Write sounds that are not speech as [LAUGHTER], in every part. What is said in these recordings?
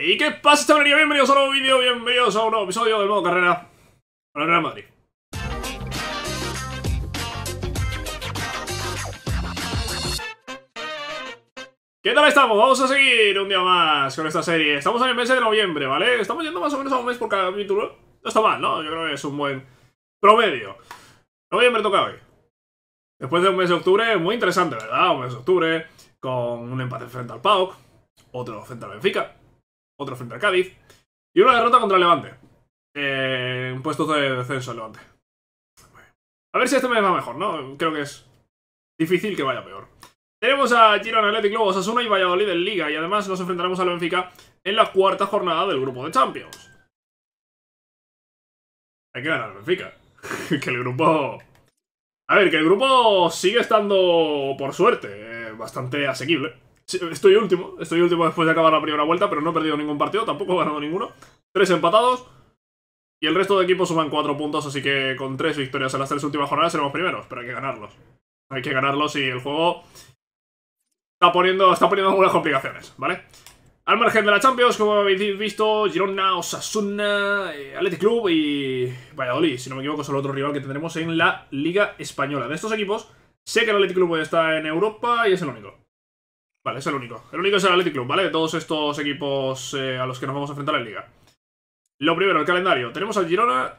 ¿Y qué pasa, chavalería? Bienvenidos a un nuevo vídeo, bienvenidos a un nuevo episodio del nuevo carrera para Madrid. ¿Qué tal estamos? Vamos a seguir un día más con esta serie. Estamos en el mes de noviembre, ¿vale? Estamos yendo más o menos a un mes por cada capítulo. No está mal, ¿no? Yo creo que es un buen promedio. Noviembre toca hoy. Después de un mes de octubre, muy interesante, ¿verdad? Un mes de octubre, con un empate frente al PAOK, otro frente al Benfica, otro frente a Cádiz, y una derrota contra Levante. Eh, un puesto de descenso el Levante. A ver si este me va mejor, ¿no? Creo que es difícil que vaya peor. Tenemos a Girona, Athletic Lobos, Osasuna y Valladolid en Liga, y además nos enfrentaremos al Benfica en la cuarta jornada del grupo de Champions. Hay que ganar al Benfica. [LAUGHS] que el grupo... A ver, que el grupo sigue estando, por suerte, eh, bastante asequible. Estoy último, estoy último después de acabar la primera vuelta, pero no he perdido ningún partido, tampoco he ganado ninguno. Tres empatados. Y el resto de equipos suman cuatro puntos, así que con tres victorias en las tres últimas jornadas seremos primeros, pero hay que ganarlos. Hay que ganarlos y el juego está poniendo, está poniendo algunas complicaciones, ¿vale? Al margen de la Champions, como habéis visto, Girona, Osasuna, eh, Athletic Club y Valladolid, si no me equivoco, es el otro rival que tendremos en la Liga Española. De estos equipos, sé que el Athletic Club está en Europa y es el único. Vale, es el único. El único es el Athletic Club, ¿vale? De todos estos equipos eh, a los que nos vamos a enfrentar en Liga. Lo primero, el calendario. Tenemos al Girona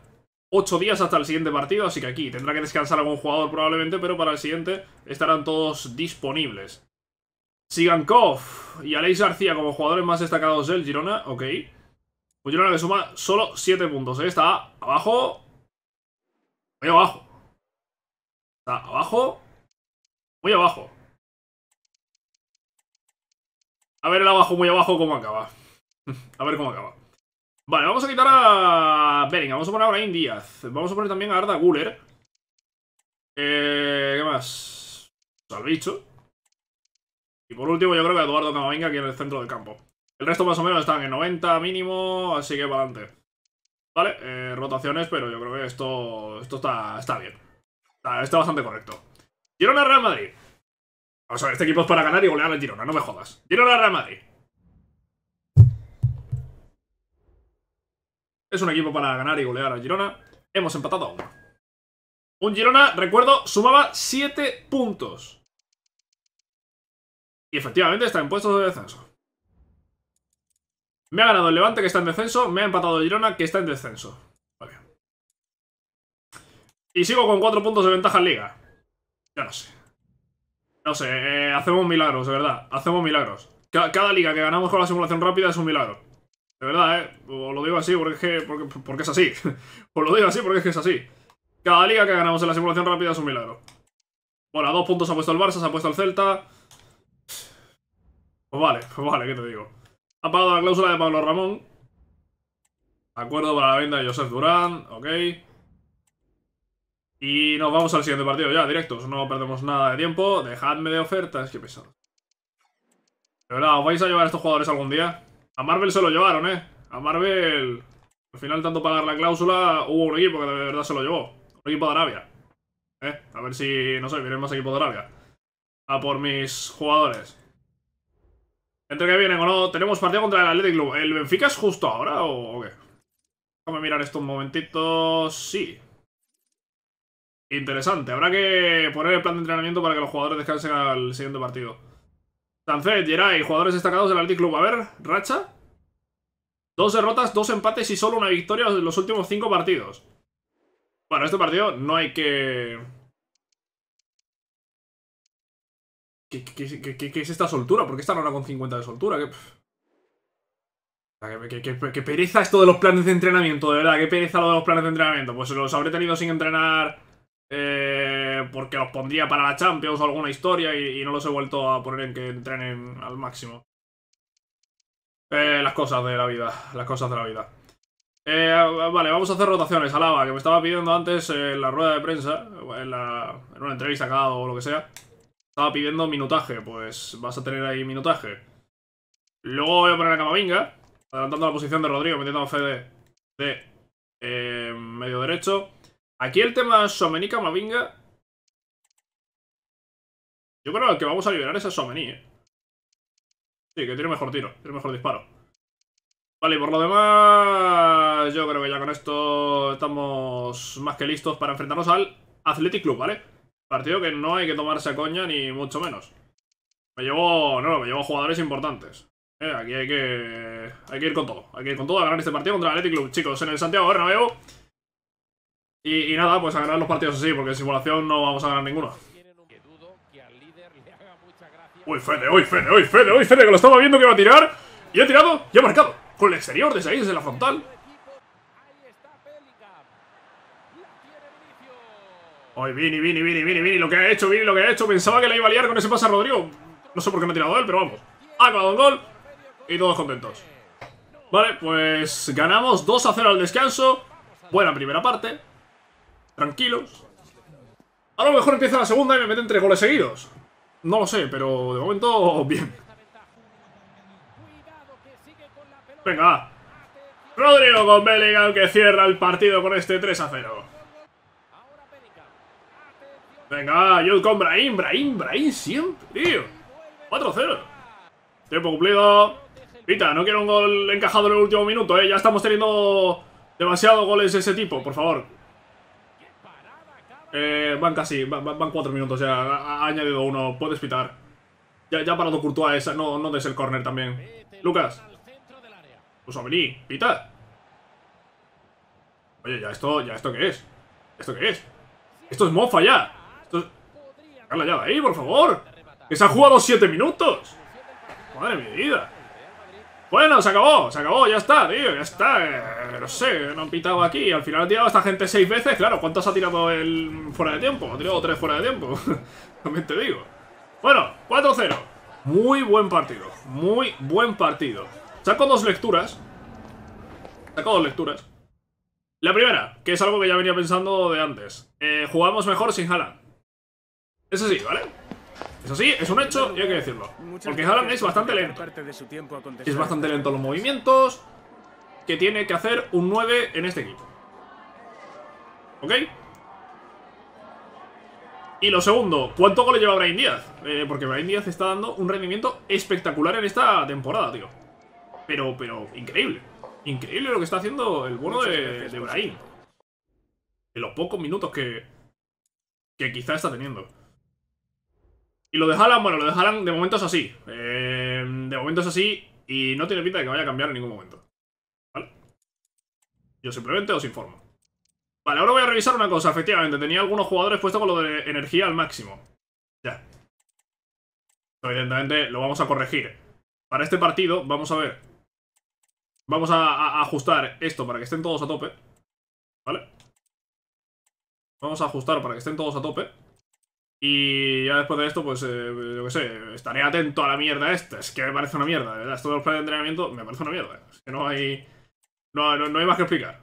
8 días hasta el siguiente partido, así que aquí tendrá que descansar algún jugador probablemente, pero para el siguiente estarán todos disponibles. Sigankov y Aleix García como jugadores más destacados del Girona, ok. Un Girona que suma solo 7 puntos, ¿eh? Está abajo... Muy abajo. Está abajo... Muy abajo. A ver el abajo, muy abajo, cómo acaba. [LAUGHS] a ver cómo acaba. Vale, vamos a quitar a venga Vamos a poner a Brian Díaz. Vamos a poner también a Arda Guler. Eh, ¿Qué más? Salvicho. Pues y por último, yo creo que Eduardo Camavinga aquí en el centro del campo. El resto más o menos están en 90 mínimo, así que para adelante. Vale, eh, rotaciones, pero yo creo que esto, esto está, está bien. Está, bastante correcto. Quiero una Real Madrid. O sea, este equipo es para ganar y golear al Girona, no me jodas. Girona Real Madrid. Es un equipo para ganar y golear al Girona. Hemos empatado a uno. Un Girona, recuerdo, sumaba 7 puntos. Y efectivamente está en puestos de descenso. Me ha ganado el Levante, que está en descenso. Me ha empatado el Girona, que está en descenso. Vale. Y sigo con 4 puntos de ventaja en Liga. Ya no sé. No sé, eh, hacemos milagros, de verdad. Hacemos milagros. Cada, liga que ganamos con la simulación rápida es un milagro. De verdad, ¿eh? Os lo digo así porque es, así. Os [LAUGHS] lo digo así porque es que es así. Cada liga que ganamos en la simulación rápida es un milagro. Bueno, a dos puntos ha puesto el Barça, se ha puesto el Celta. Pues vale, pues vale, ¿qué te digo? Ha pagado la cláusula de Pablo Ramón. Acuerdo para la venta de Joseph Durán, ok. Y nos vamos al siguiente partido ya, directos. No perdemos nada de tiempo. Dejadme de ofertas. que pesado. De verdad, ¿os vais a llevar a estos jugadores algún día? A Marvel se lo llevaron, ¿eh? A Marvel... Al final, tanto pagar la cláusula, hubo un equipo que de verdad se lo llevó. Un equipo de Arabia. ¿Eh? A ver si, no sé, vienen más equipos de Arabia. A por mis jugadores. Entre que vienen o no, tenemos partido contra el Athletic Club. ¿El Benfica es justo ahora o qué? Déjame mirar esto un momentito. Sí, Interesante. Habrá que poner el plan de entrenamiento para que los jugadores descansen al siguiente partido. Sancet, Geray, jugadores destacados del Athletic Club. A ver, racha. Dos derrotas, dos empates y solo una victoria en los últimos cinco partidos. Bueno, este partido no hay que... ¿Qué, es esta soltura? ¿Por qué están ahora con 50 de soltura? Que qué, pereza esto de los planes de entrenamiento, de verdad. Qué pereza lo de los planes de entrenamiento. Pues los habré tenido sin entrenar eh, porque los pondría para la Champions o alguna historia y, no los he vuelto a poner en que entrenen al máximo. Eh, las cosas de la vida, las cosas de la vida. Eh, vale, vamos a hacer rotaciones. Alaba, que me estaba pidiendo antes en la rueda de prensa, en, la, una entrevista acá o lo que sea, estaba pidiendo minutaje. Pues vas a tener ahí minutaje. Luego voy a poner a Camavinga, adelantando la posición de Rodrigo, metiendo a Fede de medio derecho. Aquí el tema Somenica Mavinga. Yo creo que el que vamos a liberar es Somení, ¿eh? Sí, que tiene mejor tiro, tiene mejor disparo. Vale, y por lo demás, yo creo que ya con esto estamos más que listos para enfrentarnos al Athletic Club, ¿vale? Partido que no hay que tomarse a coña ni mucho menos. Me llevo, no, me llevo jugadores importantes. ¿eh? aquí hay que, hay que ir con todo. Hay que ir con todo a ganar este partido contra el Athletic Club. Chicos, en el Santiago Bernabéu y, nada, pues a ganar los partidos así, porque en simulación no vamos a ganar ninguno. Uy, Fede, uy, Fede, uy, Fede, uy, Fede, que lo estaba viendo que iba a tirar. Y ha tirado, y ha marcado. Con el exterior desde ahí, desde la frontal. Ay, Vini, Vini, Vini, Vini, Vini, lo que ha hecho, Vini, lo que ha hecho. Pensaba que le iba a liar con ese pase a Rodrigo. No sé por qué no ha tirado él, pero vamos. Ha acabado un gol y todos contentos. Vale, pues ganamos 2 a 0 al descanso. Buena primera parte tranquilos. A lo mejor empieza la segunda y me meten tres goles seguidos. No lo sé, pero de momento, bien. Venga, Rodrigo con Bellingham que cierra el partido con este 3 a 0. Venga, yo con Brahim, Brahim, Brahim siempre, tío. 4 0. Tiempo cumplido. Pita, no quiero un gol encajado en el último minuto, eh. Ya estamos teniendo demasiados goles de ese tipo, por favor. Eh, van casi, van, cuatro minutos ya. Ha, añadido uno, puedes pitar. Ya, ya ha parado Courtois esa, no, no des el corner también. Lucas. Pues Amelie, pita. Oye, ya esto, ya esto qué es. ¿Esto qué es? Esto es mofa ya. Esto es... ya ahí, por favor. Que se ha jugado siete minutos. Madre mía vida. Bueno, se acabó, se acabó, ya está, tío, ya está. Eh, no sé, no han pitado aquí. Al final ha tirado a esta gente seis veces. Claro, ¿cuántos ha tirado el fuera de tiempo? Ha tirado tres fuera de tiempo. [LAUGHS] También te digo. Bueno, 4-0. Muy buen partido. Muy buen partido. Saco dos lecturas. Saco dos lecturas. La primera, que es algo que ya venía pensando de antes. Eh, jugamos mejor sin Haaland. Eso sí, ¿vale? Eso sí, es un hecho y hay que decirlo. Porque Haaland es bastante lento. Es bastante lento los movimientos que tiene que hacer un 9 en este equipo. ¿Ok? Y lo segundo, ¿cuánto gol lleva Brian Díaz? Eh, porque Brian Díaz está dando un rendimiento espectacular en esta temporada, tío. Pero, pero, increíble. Increíble lo que está haciendo el bueno de, de En los pocos minutos que, que quizá está teniendo. Y lo dejarán, bueno, lo dejarán de momento es así. Eh, de momento es así y no tiene pinta de que vaya a cambiar en ningún momento. ¿Vale? Yo simplemente os informo. Vale, ahora voy a revisar una cosa. Efectivamente, tenía algunos jugadores puestos con lo de energía al máximo. Ya. Evidentemente lo vamos a corregir. Para este partido, vamos a ver. Vamos a, a ajustar esto para que estén todos a tope. ¿Vale? Vamos a ajustar para que estén todos a tope. Y ya después de esto, pues, eh, yo qué sé, estaré atento a la mierda esta. Es que me parece una mierda, de verdad. Esto de los planes de entrenamiento me parece una mierda. Es que no hay. No, hay más que explicar.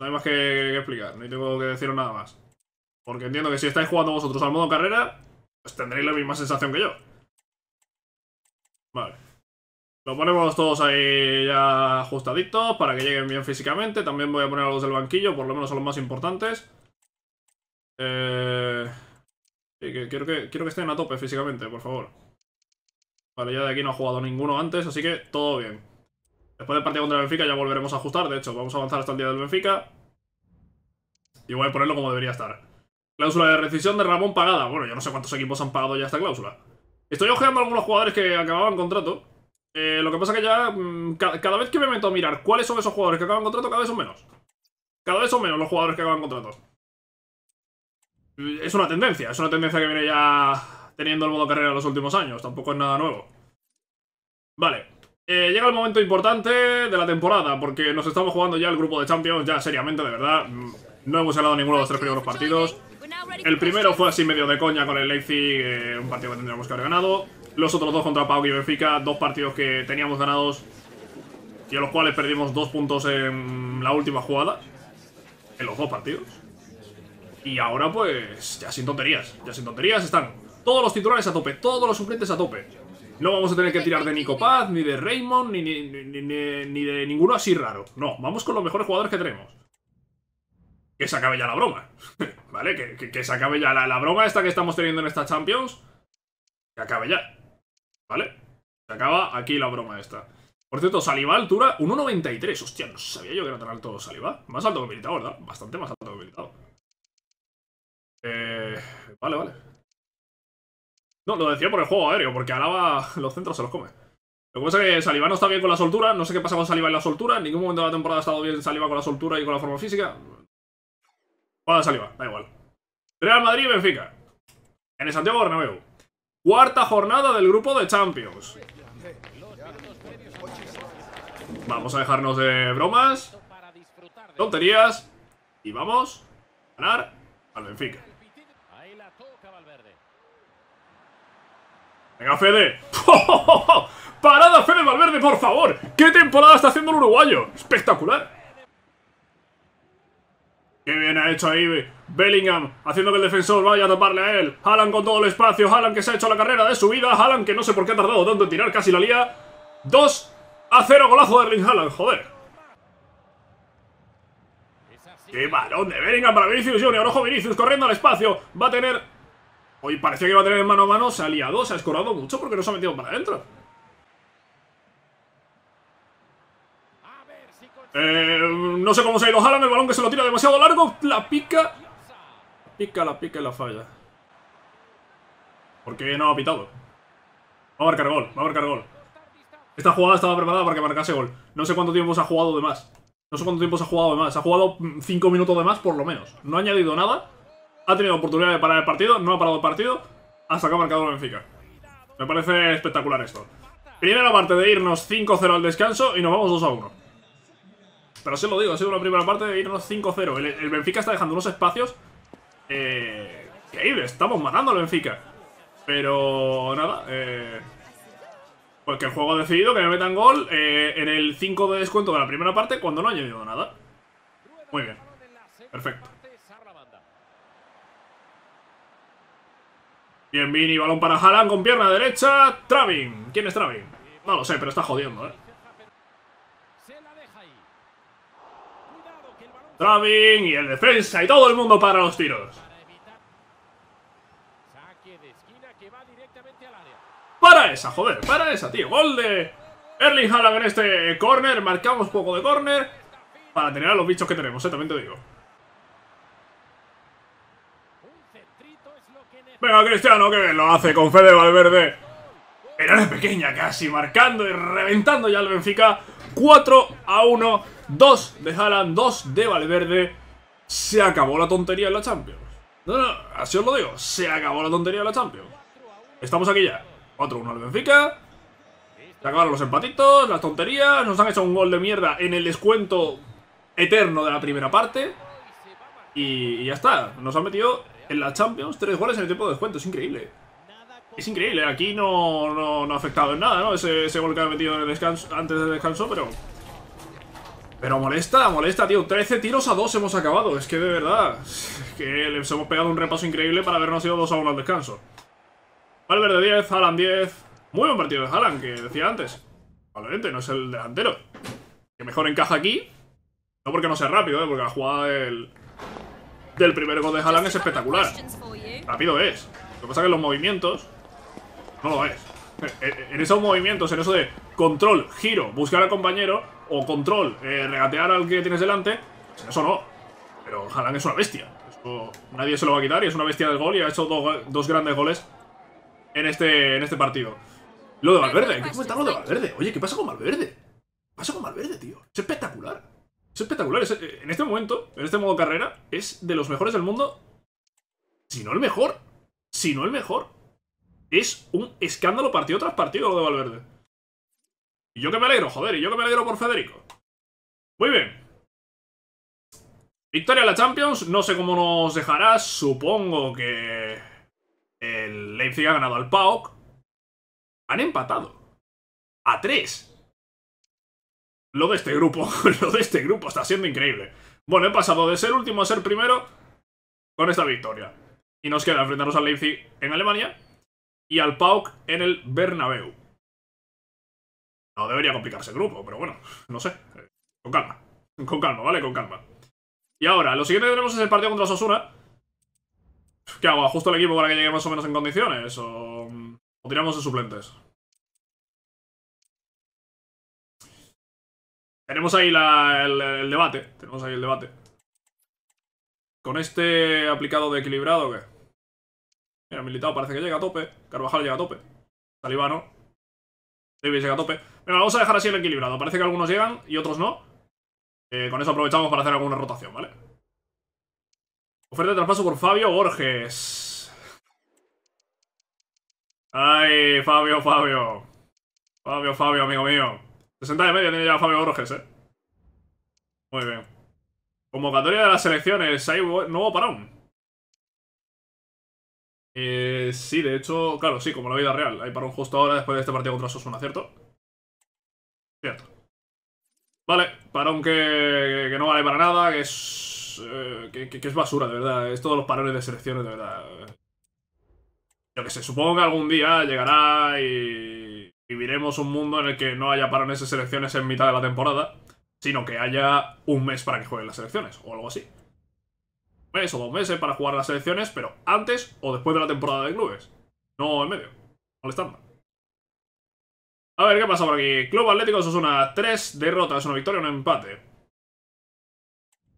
No hay más que, explicar. No tengo que deciros nada más. Porque entiendo que si estáis jugando vosotros al modo carrera, pues tendréis la misma sensación que yo. Vale. Lo ponemos todos ahí ya ajustaditos para que lleguen bien físicamente. También voy a poner a los del banquillo, por lo menos a los más importantes. Eh quiero, que quiero que estén a tope físicamente, por favor. Vale, ya de aquí no ha jugado ninguno antes, así que todo bien. Después del partido contra el Benfica ya volveremos a ajustar, de hecho, vamos a avanzar hasta el día del Benfica. Y voy a ponerlo como debería estar. Cláusula de rescisión de Ramón pagada. Bueno, yo no sé cuántos equipos han pagado ya esta cláusula. Estoy ojeando algunos jugadores que acababan contrato. Eh, lo que pasa que ya, mm, cada, cada, vez que me meto a mirar cuáles son esos jugadores que acaban contrato, cada vez son menos. Cada vez son menos los jugadores que acaban contrato. Es una tendencia, es una tendencia que viene ya teniendo el modo carrera en los últimos años, tampoco es nada nuevo. Vale, eh, llega el momento importante de la temporada, porque nos estamos jugando ya el grupo de Champions, ya seriamente, de verdad. Mm, no hemos ganado ninguno de los tres primeros partidos. El primero fue así medio de coña con el Leipzig, eh, un partido que tendríamos que haber ganado. Los otros dos contra Pau y Benfica, dos partidos que teníamos ganados y a los cuales perdimos dos puntos en la última jugada, en los dos partidos. Y ahora pues ya sin tonterías, ya sin tonterías están todos los titulares a tope, todos los suplentes a tope. No vamos a tener que tirar de Nico Paz, ni de Raymond, ni, ni, ni, ni de ninguno así raro. No, vamos con los mejores jugadores que tenemos. Que se acabe ya la broma, [LAUGHS] ¿vale? Que, se acabe ya la, broma esta que estamos teniendo en esta Champions. Que acabe ya, ¿vale? Se acaba aquí la broma esta. Por cierto, Saliba altura 1.93. Hostia, no sabía yo que era tan alto Saliba. Más alto que Militao, ¿verdad? Bastante más alto que Militao. Eh, vale, vale. No, lo decía por el juego aéreo, porque Alaba [LAUGHS] los centros se los come. Lo que pasa es que Saliba no está bien con la soltura, no sé qué pasa con Saliba y la soltura, en ningún momento de la temporada ha estado bien Saliba con la soltura y con la forma física. Juega Saliba, da igual. Real Madrid y Benfica. En el Santiago Bernabéu. Cuarta jornada del grupo de Champions. Vamos a dejarnos de bromas, tonterías y vamos a ganar al Benfica. Venga, Fede. [LAUGHS] ¡Parada, Fede Valverde, por favor! ¡Qué temporada está haciendo el uruguayo! ¡Espectacular! ¡Qué bien ha hecho ahí Bellingham! Haciendo que el defensor vaya a taparle a él. Haaland con todo el espacio. Haaland que se ha hecho la carrera de su vida. Haaland que no sé por qué ha tardado tanto en tirar. Casi la lía. 2 a 0 golazo de Erling Haaland. Joder. ¡Qué balón de Bellingham para Vinicius Junior! ¡Ojo Vinicius corriendo al espacio! Va a tener Hoy parecía que iba a tener mano a mano, se ha liado, se ha escorado mucho porque no se ha metido para adentro. Eh, no sé cómo se ha ido Haaland, el balón que se lo tira demasiado largo, la pica. Pica, la pica y la falla. Porque no ha pitado. Va a marcar gol, va a marcar gol. Esta jugada estaba preparada para que marcase gol. No sé cuánto tiempo se ha jugado de más. No sé cuánto tiempo se ha jugado de más. Ha jugado 5 minutos de más por lo menos. No ha añadido nada ha tenido oportunidad de parar el partido, no ha parado el partido, Hasta que ha marcado el Benfica. Me parece espectacular esto. Primera parte de irnos 5-0 al descanso y nos vamos 2-1. Pero sí lo digo, ha sido una primera parte de irnos 5-0. El, Benfica está dejando unos espacios... Eh, increíbles, estamos matando al Benfica. Pero nada, eh, pues el juego ha decidido que me metan gol eh, en el 5 de descuento de la primera parte cuando no ha añadido nada. Muy bien, perfecto. Bien, balón para Haaland con pierna derecha. Travin. ¿Quién es Travin? No lo sé, pero está jodiendo, ¿eh? Travin y el defensa y todo el mundo para los tiros. Para esa, joder, para esa, tío. Gol de Erling Haaland en este corner. Marcamos poco de corner para tener a los bichos que tenemos, ¿eh? también te digo. Venga, Cristiano, que lo hace con Fede Valverde. Era una pequeña casi, marcando y reventando ya al Benfica. 4 a 1, 2 de Haaland, 2 de Valverde. Se acabó la tontería en la Champions. No, no, así os lo digo, se acabó la tontería de la Champions. Estamos aquí ya. 4-1 al Benfica. Se acabaron los empatitos, las tonterías. Nos han hecho un gol de mierda en el descuento eterno de la primera parte. y ya está. Nos han metido en la Champions, tres goles en el tiempo de descuento. Es increíble. Es increíble. Aquí no, no, ha afectado en nada, ¿no? Ese, gol que ha metido antes del descanso, pero... Pero molesta, molesta, tío. 13 tiros a dos hemos acabado. Es que de verdad... Es que les hemos pegado un repaso increíble para habernos ido 2 a 1 al descanso. Valverde 10, Alan 10... Muy buen partido de Alan, que decía antes. Probablemente no es el delantero. Que mejor encaja aquí. No porque no sea rápido, ¿eh? porque la jugada el del primer gol de Haaland es espectacular. Rápido es. Lo que pasa es que los movimientos no lo es. Eh, eh, en esos movimientos, en eso de control, giro, buscar al compañero o control, eh, regatear al que tienes delante, pues eso no. Pero Haaland es una bestia. nadie se lo va a quitar y es una bestia del gol y ha hecho dos grandes goles en este, en este partido. Lo de Valverde, ¿Cómo está lo de Valverde. Oye, ¿qué pasa con Valverde? ¿Qué pasa con Valverde, tío? Es espectacular. Es espectacular. Eh, en este momento, en este modo carrera, es de los mejores del mundo. Si no el mejor. Si no el mejor. Es un escándalo partido tras partido lo de Valverde. Y yo que me alegro, joder. Y yo que me alegro por Federico. Muy bien. Victoria a la Champions. No sé cómo nos dejará. Supongo que... El Leipzig ha ganado al PAOK. Han empatado. A tres. Lo de este grupo, [LAUGHS] lo de este grupo está siendo increíble. Bueno, he pasado de ser último a ser primero con esta victoria. Y nos queda enfrentarnos al Leipzig en Alemania y al Pauk en el Bernabéu. No debería complicarse el grupo, pero bueno, no sé. Con calma. Con calma, ¿vale? Con calma. Y ahora, lo siguiente que tenemos es el partido contra Sosuna. ¿Qué hago? ¿Ajusto el equipo para que llegue más o menos en condiciones? o mm, tiramos de suplentes? Tenemos ahí el, debate. Tenemos ahí el debate. ¿Con este aplicado de equilibrado o qué? Mira, Militado parece que llega a tope. Carvajal llega a tope. Talibano. David llega a tope. Venga, vamos a dejar así el equilibrado. Parece que algunos llegan y otros no. Eh, con eso aprovechamos para hacer alguna rotación, ¿vale? Oferta de traspaso por Fabio Borges. Ay, Fabio, Fabio. Fabio, Fabio, amigo mío. 60 de media tiene ya Fabio Borges, ¿eh? Muy bien. Convocatoria de las selecciones Hay nuevo parón. Eh, sí, de hecho, claro, sí, como la vida real. Hay parón justo ahora después de este partido contra Sosuna, ¿cierto? Cierto. Vale, parón que, que, no vale para nada, que es, eh, que, es basura, de verdad. Es todos los parones de selecciones, de verdad. Yo que se supongo que algún día llegará y viviremos un mundo en el que no haya parones de selecciones en mitad de la temporada, sino que haya un mes para que jueguen las selecciones, o algo así. Un mes o dos meses para jugar las selecciones, pero antes o después de la temporada de clubes. No en medio, estándar. A ver, ¿qué pasa por aquí? Club Atlético es una tres derrotas, una victoria, un empate.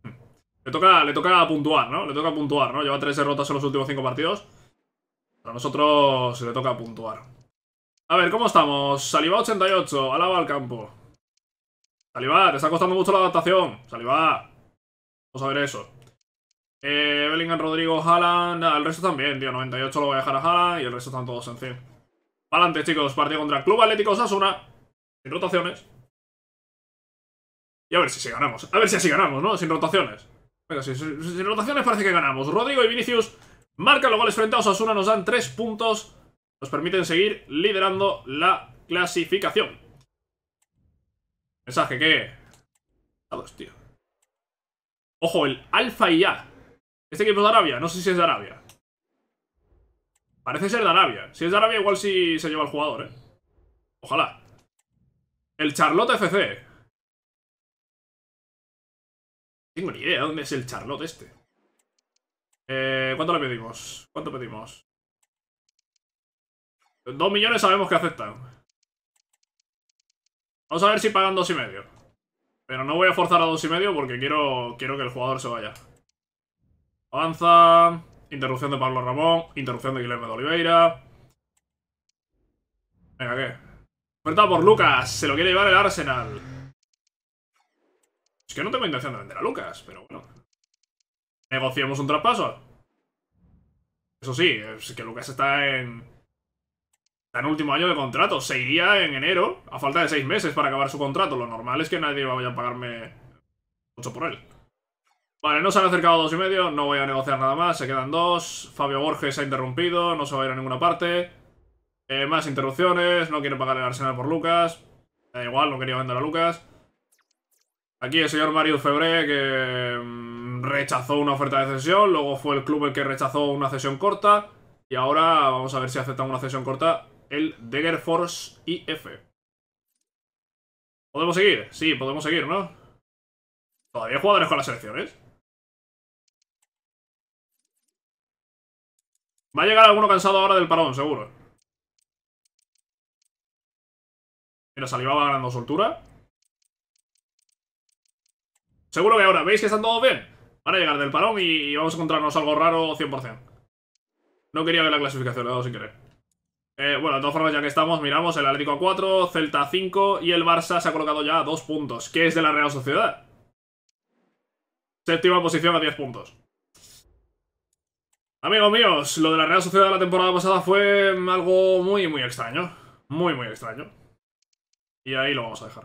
Hmm. Le toca, le toca puntuar, ¿no? Le toca puntuar, ¿no? Lleva tres derrotas en los últimos cinco partidos. A nosotros le toca puntuar. A ver, ¿cómo estamos? Saliva 88, alaba al campo. Saliva, te está costando mucho la adaptación. Saliva. Vamos a ver eso. Eh, Bellingham, Rodrigo, Haaland. al el resto también, tío. 98 lo voy a dejar a Haaland y el resto están todos en 100. Adelante, chicos. Partido contra Club Atlético Osasuna. Sin rotaciones. Y a ver si ganamos. A ver si así ganamos, ¿no? Sin rotaciones. Venga, si, sin, rotaciones parece que ganamos. Rodrigo y Vinicius marcan los goles frente a Osasuna. Nos dan 3 puntos nos permiten seguir liderando la clasificación. Mensaje que... Dados, tío. Ojo, el Alfa y A. Este equipo es de Arabia. No sé si es de Arabia. Parece ser de Arabia. Si es de Arabia, igual si se lleva el jugador, ¿eh? Ojalá. El Charlotte FC. Tengo ni idea dónde es el Charlotte este. Eh, ¿Cuánto le pedimos? ¿Cuánto pedimos? Dos millones sabemos que aceptan. Vamos a ver si pagan dos y medio. Pero no voy a forzar a dos y medio porque quiero, quiero que el jugador se vaya. Avanza. Interrupción de Pablo Ramón. Interrupción de Guillermo de Oliveira. Venga, ¿qué? Oferta por Lucas. Se lo quiere llevar el Arsenal. Es que no tengo intención de vender a Lucas, pero bueno. Negociemos un traspaso. Eso sí, es que Lucas está en en último año de contrato. Se iría en enero, a falta de seis meses para acabar su contrato. Lo normal es que nadie vaya a pagarme mucho por él. Vale, no se han acercado dos y medio. No voy a negociar nada más. Se quedan dos. Fabio Borges se ha interrumpido. No se va a ir a ninguna parte. Eh, más interrupciones. No quiere pagar el Arsenal por Lucas. Da igual, no quería vender a Lucas. Aquí el señor Mario Febre que mm, rechazó una oferta de cesión. Luego fue el club el que rechazó una cesión corta. Y ahora vamos a ver si aceptan una cesión corta el Dagger Force IF. ¿Podemos seguir? Sí, podemos seguir, ¿no? ¿Todavía jugadores con las selecciones? Va a llegar alguno cansado ahora del parón, seguro. Mira, Salivaba ganando soltura. Seguro que ahora, ¿veis que están todos bien? Van a llegar del parón y vamos a encontrarnos algo raro 100%. No quería ver la clasificación, lo he dado sin querer. Eh, bueno, de todas formas, ya que estamos, miramos el Atlético a 4, Celta a 5 y el Barça se ha colocado ya a 2 puntos, que es de la Real Sociedad. Séptima posición a 10 puntos. Amigos míos, lo de la Real Sociedad la temporada pasada fue algo muy, muy extraño. Muy, muy extraño. Y ahí lo vamos a dejar.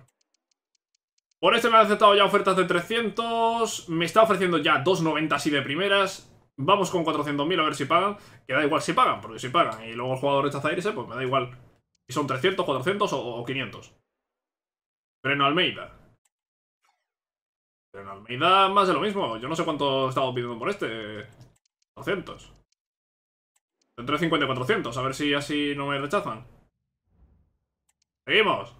Por este me han aceptado ya ofertas de 300. Me está ofreciendo ya 2.90 así de primeras. Vamos con 400.000 a ver si pagan. Que da igual si pagan, porque si pagan y luego el jugador rechaza irse, pues me da igual. Si son 300, 400 o, 500. Freno Almeida. Freno Almeida, más de lo mismo. Yo no sé cuánto estaba pidiendo por este. 200. entre 50 y 400, a ver si así no me rechazan. Seguimos.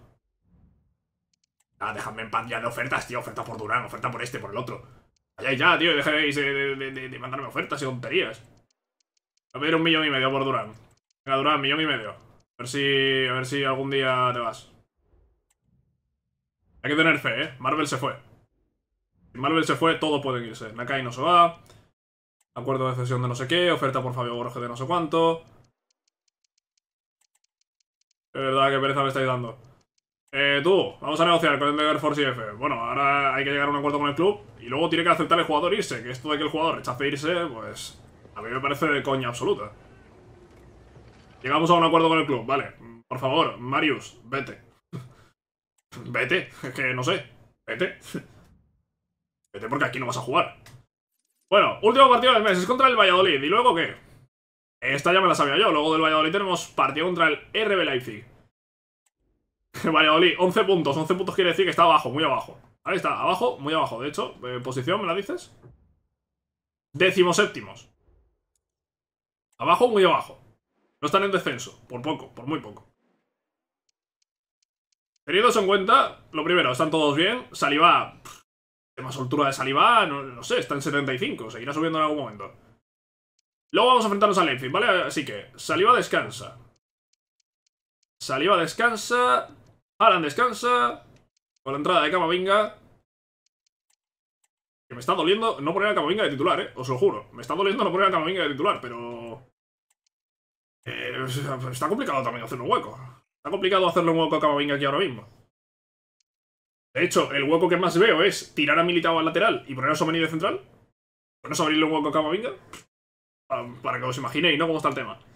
Ah, déjame en paz ya de ofertas, tío. Oferta por Durán, oferta por este, por el otro. Ya, ya, tío, dejéis de, mandarme ofertas y tonterías. Voy a pedir un millón y medio por Durán. Venga, Durán, millón y medio. A ver si, a ver si algún día te vas. Hay que tener fe, ¿eh? Marvel se fue. Si Marvel se fue, todo pueden irse. Nakai no se va. Acuerdo de cesión de no sé qué. Oferta por Fabio Borges de no sé cuánto. De verdad, que pereza me estáis dando. Eh, tú, vamos a negociar con Ender, Force F Bueno, ahora hay que llegar a un acuerdo con el club y luego tiene que aceptar el jugador irse, que esto de que el jugador rechace irse, pues... A mí me parece de coña absoluta. Llegamos a un acuerdo con el club, vale. Por favor, Marius, vete. [LAUGHS] vete, [LAUGHS] que no sé. Vete. [LAUGHS] vete porque aquí no vas a jugar. Bueno, último partido del mes, es contra el Valladolid. ¿Y luego qué? Esta ya me la sabía yo. Luego del Valladolid tenemos partido contra el RB Leipzig. [LAUGHS] Vale, Oli, 11 puntos. 11 puntos quiere decir que está abajo, muy abajo. Ahí está, abajo, muy abajo. De hecho, eh, posición, ¿me la dices? Décimo séptimos. Abajo, muy abajo. No están en descenso, por poco, por muy poco. eso en cuenta, lo primero, están todos bien. Saliva. de más altura de saliva, no, sé, está en 75, seguirá subiendo en algún momento. Luego vamos a enfrentarnos al Leipzig, ¿vale? Así que, saliva descansa. Saliva descansa. Alan descansa. Con la entrada de Camavinga. Que me está doliendo no poner a Camavinga de titular, ¿eh? Os lo juro. Me está doliendo no poner a Camavinga de titular, pero... Eh, está complicado también Hacerle un hueco. Está complicado hacerlo un hueco a Camavinga aquí ahora mismo. De hecho, el hueco que más veo es tirar a militado al lateral y poner a Someni de central. Poner a abrirle un hueco a Camavinga. Para que os imaginéis, ¿no? Cómo está el tema. 11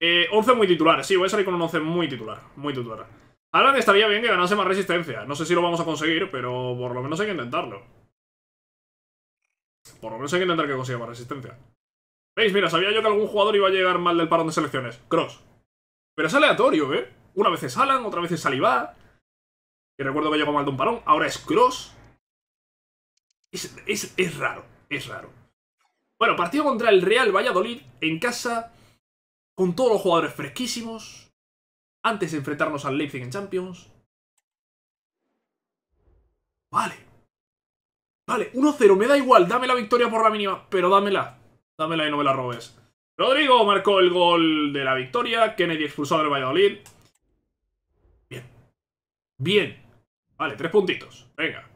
eh, muy titular. Sí, voy a salir con un 11 muy titular. Muy titular. Alan estaría bien que ganase más resistencia. No sé si lo vamos a conseguir, pero por lo menos hay que intentarlo. Por lo menos hay que intentar que consiga más resistencia. ¿Veis? Mira, sabía yo que algún jugador iba a llegar mal del parón de selecciones. Cross. Pero es aleatorio, ¿eh? Una vez es Alan, otra vez es Salivá. Y recuerdo que llegó mal de un parón. Ahora es Cross. Es, es raro, es raro. Bueno, partido contra el Real Valladolid en casa, con todos los jugadores fresquísimos, antes de enfrentarnos al Leipzig en Champions. Vale. Vale, 1-0, me da igual, dame la victoria por la mínima, pero dámela. Dámela y no me la robes. Rodrigo marcó el gol de la victoria, Kennedy expulsado del Valladolid. Bien. Bien. Vale, tres puntitos. Venga.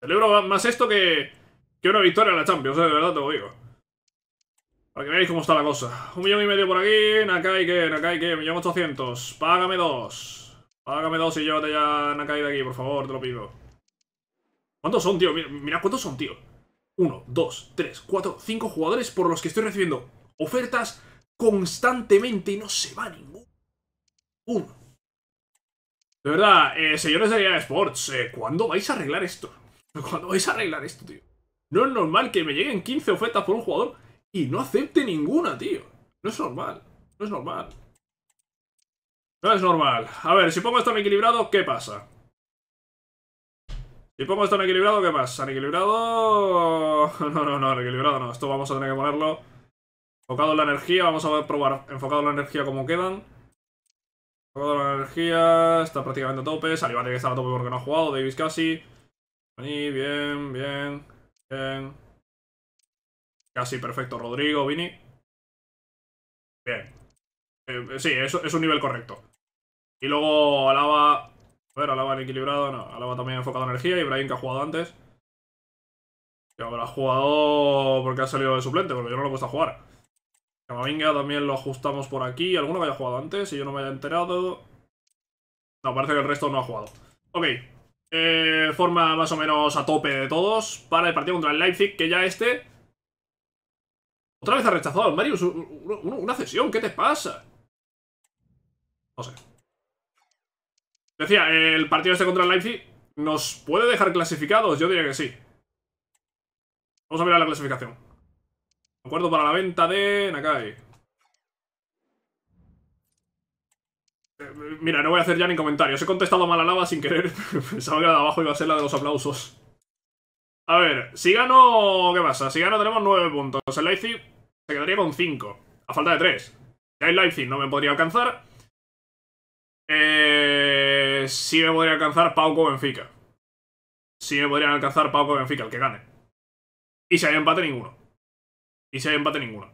Celebro más esto que, que una victoria en la Champions, eh, de verdad te lo digo. Para que veáis cómo está la cosa. Un millón y medio por aquí. Nakai, que Nakai, que Millón ochocientos. Págame dos. Págame dos y llévate ya Nakai de aquí, por favor, te lo pido. ¿Cuántos son, tío? Mira cuántos son, tío. Uno, dos, tres, cuatro, cinco jugadores por los que estoy recibiendo ofertas constantemente y no se va ninguno. Uno. De verdad, eh, señores de EA Sports, eh, ¿cuándo vais a arreglar esto? [LAUGHS] ¿Cuándo vais a arreglar esto, tío? No es normal que me lleguen 15 ofertas por un jugador y no acepte ninguna, tío. No es normal. No es normal. No es normal. A ver, si pongo esto en equilibrado, ¿qué pasa? Si pongo esto en equilibrado, ¿qué pasa? ¿En equilibrado...? [LAUGHS] No, no, no, en equilibrado no. Esto vamos a tener que ponerlo... Enfocado en la energía. Vamos a probar enfocado en la energía como quedan. Enfocado en la energía. Está prácticamente a tope. Saliva tiene que estar a tope porque no ha jugado. Davis casi. bien, bien, bien. Casi perfecto. Rodrigo, Vini. Bien. Eh, eh, sí, es, un nivel correcto. Y luego Alaba... A ver, Alaba en equilibrado, no. Alaba también enfocado en energía. Brian que ha jugado antes. Que habrá jugado porque ha salido de suplente, porque yo no lo he puesto a jugar. Camavinga también lo ajustamos por aquí. Alguno que haya jugado antes y yo no me haya enterado. No, parece que el resto no ha jugado. Ok. Eh, forma más o menos a tope de todos para el partido contra el Leipzig, que ya este... Otra vez ha rechazado al Marius una cesión, ¿qué te pasa? No sé. Decía, el partido este contra el Leipzig nos puede dejar clasificados, yo diría que sí. Vamos a mirar la clasificación. Acuerdo para la venta de Nakai. Eh, mira, no voy a hacer ya ni comentarios. He contestado mal a Lava sin querer. [LAUGHS] Pensaba que la de abajo iba a ser la de los aplausos. A ver, si gano... ¿Qué pasa? Si gano tenemos 9 puntos. El Leipzig se quedaría con 5. A falta de 3. Ya el Leipzig no me podría alcanzar. Eh, sí me podría alcanzar Pauco Benfica. Sí me podrían alcanzar Pauco Benfica, el que gane. Y si hay empate, ninguno. Y si hay empate, ninguno.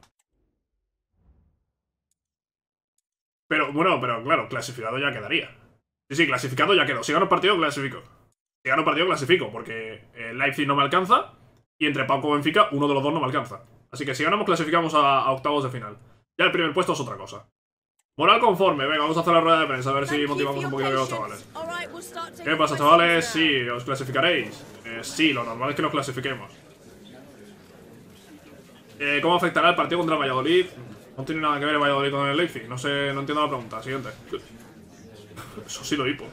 Pero, bueno, pero claro, clasificado ya quedaría. Sí, sí, clasificado ya quedó. Si gano el partido, clasifico. Si gano el partido, clasifico, porque el eh, Leipzig no me alcanza y entre Pauco Benfica, uno de los dos no me alcanza. Así que si ganamos clasificamos a, octavos de final. Ya el primer puesto es otra cosa. Moral conforme, venga, vamos a hacer la rueda de prensa, a ver si motivamos un poquito a los chavales. ¿Qué pasa, chavales? Sí, ¿os clasificaréis? Eh, sí, lo normal es que nos clasifiquemos. Eh, ¿Cómo afectará el partido contra Valladolid? No tiene nada que ver Valladolid con el Leipzig. No sé, no entiendo la pregunta. Siguiente. [LAUGHS] Eso sí lo hipo.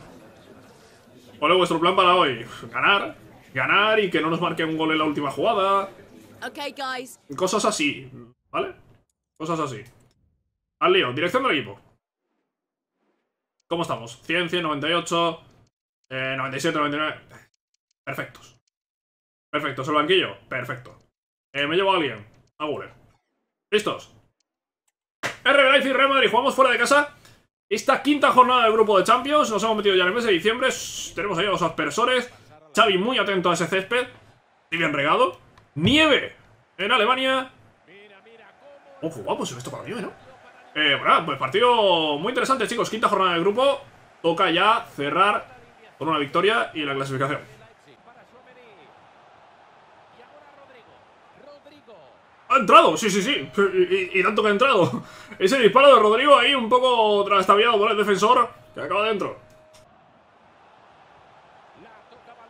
¿Cuál es vuestro plan para hoy? Ganar. Ganar y que no nos marque un gol en la última jugada. Cosas así, ¿vale? Cosas así. Al lío, dirección del equipo. ¿Cómo estamos? 100, 198, eh, 97, 99. Perfectos. Perfecto. El banquillo, perfecto. Eh, me llevo a alguien. A Listos. ¿Listos? Life y Real Madrid. Jugamos fuera de casa. Esta quinta jornada del grupo de Champions. Nos hemos metido ya en el mes de diciembre. Tenemos ahí a los aspersores. Xavi muy atento a ese césped. Y bien regado. ¡Nieve! En Alemania. Ojo, guapo se esto para nieve, ¿no? Eh, bueno, pues partido muy interesante, chicos. Quinta jornada del grupo. Toca ya cerrar con una victoria y la clasificación. Ha entrado, sí, sí, sí. Y, tanto que ha entrado. Ese disparo de Rodrigo ahí un poco trastabillado por el defensor que acaba dentro.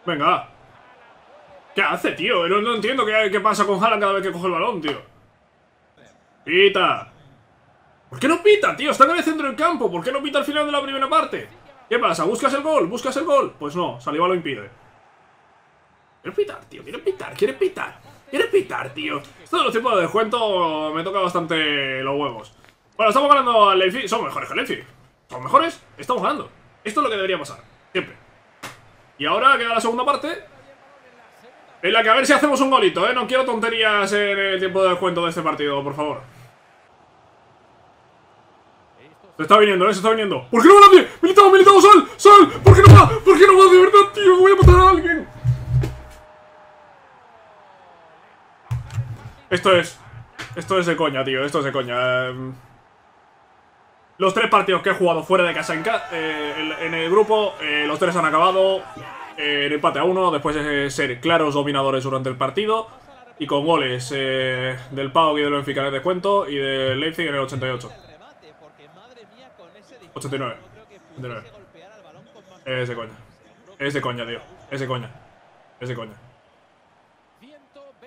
Venga, ¿Qué hace, tío? No, entiendo qué, qué, pasa con Haaland cada vez que cojo el balón, tío. Pita. ¿Por qué no pita, tío? Está en el centro del campo. ¿Por qué no pita al final de la primera parte? ¿Qué pasa? ¿Buscas el gol? ¿Buscas el gol? Pues no, Saliba lo impide. Quiero pitar, tío. quiere pitar, quiere pitar. Quiere pitar, tío. Esto de los tiempos de descuento me toca bastante los huevos. Bueno, estamos ganando al Leipzig. Son mejores que el Leipzig. Son mejores. Estamos ganando. Esto es lo que debería pasar. Siempre. Y ahora queda la segunda parte. En la que a ver si hacemos un golito, ¿eh? No quiero tonterías en el tiempo de descuento de este partido, por favor. Se está viniendo, ¿eh? Se está viniendo. ¿Por qué no va nadie? ¡Militado, militado! ¡Sal! ¡Sal! ¿Por qué no va? ¿Por qué no va? De verdad, tío, voy a matar a alguien. Esto es... Esto es de coña, tío. Esto es de coña. Em, los tres partidos que he jugado fuera de casa en, eh, el grupo, eh, los tres han acabado eh, el empate a uno, después de ser claros dominadores durante el partido y con goles eh, del Pau y de los en el descuento y del Leipzig en el 88. 89. 89. Es de coña. Es de coña, tío. Es de coña. Es de coña.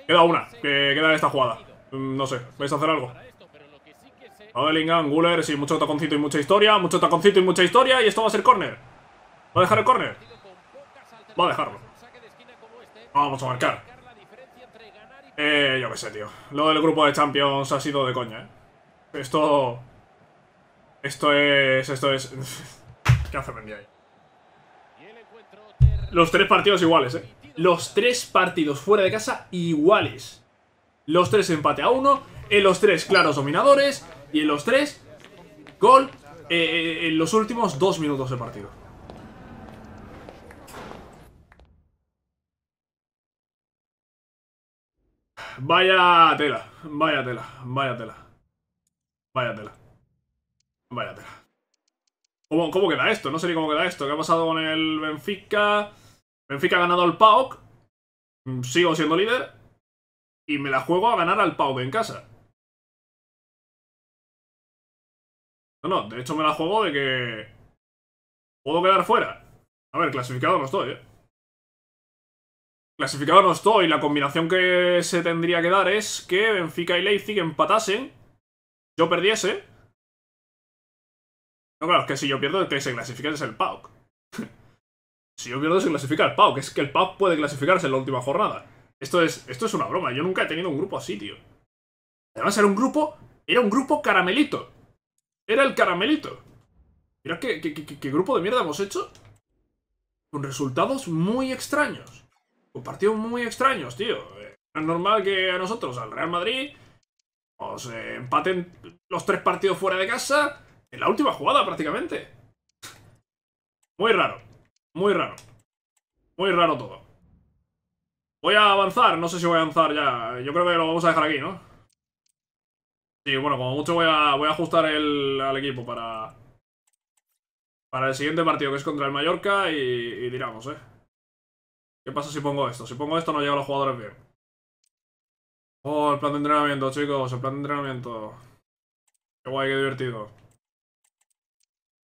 Queda una. Que queda esta jugada. Mm, no sé. ¿Vais a hacer algo? A Bellingham, Guller, sí, mucho taconcito y mucha historia. Mucho taconcito y mucha historia. Y esto va a ser córner. Va a dejar el córner va a dejarlo. Vamos a marcar. Eh, yo qué sé, tío. Lo del grupo de Champions ha sido de coña, ¿eh? Esto... Esto es... Esto es... [LAUGHS] ¿Qué hace Mendy ahí? Los tres partidos iguales, ¿eh? Los tres partidos fuera de casa iguales. Los tres empate a uno. En los tres claros dominadores. Y en los tres... Gol eh, en los últimos dos minutos de partido. Vaya tela, vaya tela, vaya tela. Vaya tela. Vaya tela. ¿Cómo, queda esto? No sé ni cómo queda esto. ¿Qué ha pasado con el Benfica? Benfica ha ganado al PAOK. Mm, sigo siendo líder. Y me la juego a ganar al PAOK en casa. No, no, de hecho me la juego de que... Puedo quedar fuera. A ver, clasificado no estoy, ¿eh? Clasificado no estoy. La combinación que se tendría que dar es que Benfica y Leipzig empatasen. Yo perdiese. No, claro, es que si yo pierdo, el que se clasifica es el PAOK. [LAUGHS] si yo pierdo, se clasifica el PAOK. Es que el PAOK puede clasificarse en la última jornada. Esto es, esto es una broma. Yo nunca he tenido un grupo así, tío. Además, era un grupo... Era un grupo caramelito. Era el caramelito. Mirad qué, qué grupo de mierda hemos hecho. Con resultados muy extraños partidos muy extraños, tío. Eh, es normal que a nosotros, al Real Madrid, os eh, empaten los tres partidos fuera de casa en la última jugada prácticamente. Muy raro, muy raro. Muy raro todo. Voy a avanzar, no sé si voy a avanzar ya. Yo creo que lo vamos a dejar aquí, ¿no? Sí, bueno, como mucho voy a, voy a ajustar el, al equipo para, para el siguiente partido, que es contra el Mallorca, y, diramos, ¿eh? ¿Qué pasa si pongo esto? Si pongo esto no llega a los jugadores bien. Oh, el plan de entrenamiento, chicos, el plan de entrenamiento. Qué guay, qué divertido.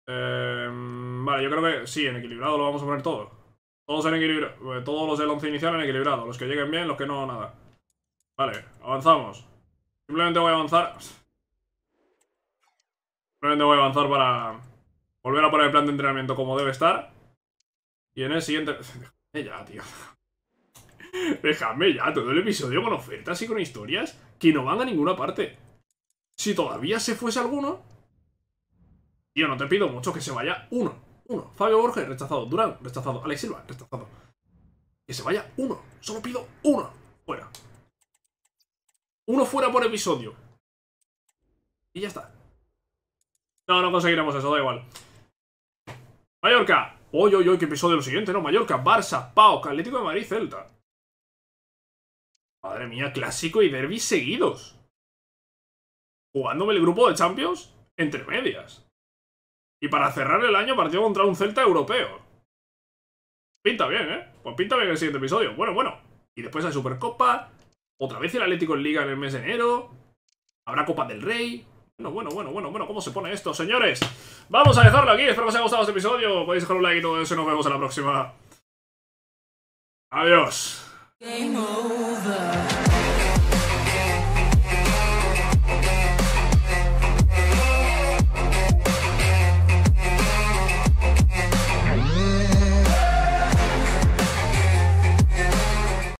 Em, vale, yo creo que sí, en equilibrado lo vamos a poner todo. Todos en equilibrado, eh, todos los del once inicial en equilibrado. Los que lleguen bien, los que no, nada. Vale, avanzamos. Simplemente voy a avanzar... Simplemente voy a avanzar para volver a poner el plan de entrenamiento como debe estar. Y en el siguiente... [LAUGHS] Eh, ya, tío. [LAUGHS] Déjame ya todo el episodio con ofertas y con historias que no van a ninguna parte. Si todavía se fuese alguno... Tío, no te pido mucho que se vaya uno. Uno. Fabio Borges, rechazado. Durán, rechazado. Alex Silva, rechazado. Que se vaya uno. Solo pido uno. Fuera. Uno fuera por episodio. Y ya está. No, no conseguiremos eso, da igual. Mallorca, Oy, oy, oy, qué episodio lo siguiente, ¿no? Mallorca, Barça, Pau, Atlético de Madrid, Celta. Madre mía, clásico y derbis seguidos. Jugándome el grupo de Champions entre medias. Y para cerrar el año partido contra un Celta europeo. Pinta bien, ¿eh? Pues pinta bien el siguiente episodio. Bueno, bueno. Y después hay Supercopa. Otra vez el Atlético en Liga en el mes de enero. Habrá Copa del Rey. Bueno, bueno, bueno, bueno, bueno, ¿cómo se pone esto, señores? Vamos a dejarlo aquí, espero que os haya gustado este episodio. Podéis dejar un like y todo eso y nos vemos en la próxima. Adiós.